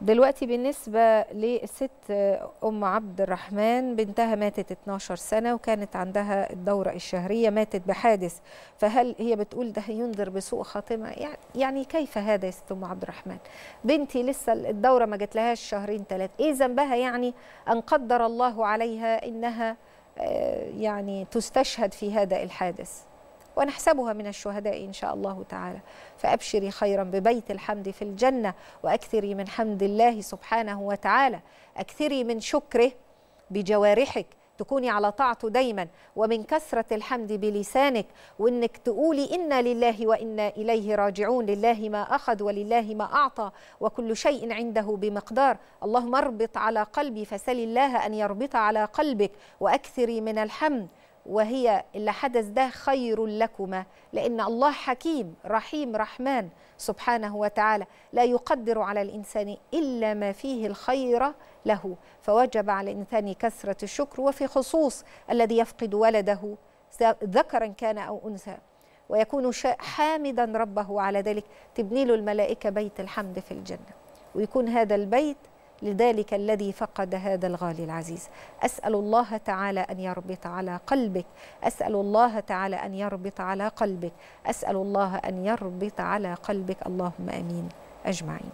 دلوقتي بالنسبة للست أم عبد الرحمن بنتها ماتت 12 سنة وكانت عندها الدورة الشهرية ماتت بحادث فهل هي بتقول ده ينذر بسوء خاتمة يعني-, يعني كيف هذا يا ست أم عبد الرحمن بنتي لسه الدورة ما لهاش شهرين ثلاثة إيه ذنبها يعني أن قدر الله عليها إنها آه، يعني تستشهد في هذا الحادث ونحسبها من الشهداء إن شاء الله تعالى فأبشري خيرا ببيت الحمد في الجنة وأكثري من حمد الله سبحانه وتعالى أكثري من شكره بجوارحك تكوني على طاعته دايما ومن كثرة الحمد بلسانك وإنك تقولي إنا لله وإنا إليه راجعون لله ما أخذ ولله ما أعطى وكل شيء عنده بمقدار اللهم اربط على قلبي فسل الله أن يربط على قلبك وأكثري من الحمد وهي اللي حدث ده خير لكما لأن الله حكيم رحيم رحمن سبحانه وتعالى لا يقدر على الإنسان إلا ما فيه الخير له فوجب على الإنسان كثرة الشكر وفي خصوص الذي يفقد ولده ذكرا كان أو أنثى ويكون حامدا ربه على ذلك تبني له الملائكة بيت الحمد في الجنة ويكون هذا البيت لذلك الذي فقد هذا الغالي العزيز أسأل الله تعالى أن يربط على قلبك أسأل الله تعالى أن يربط على قلبك أسأل الله أن يربط على قلبك اللهم آمين أجمعين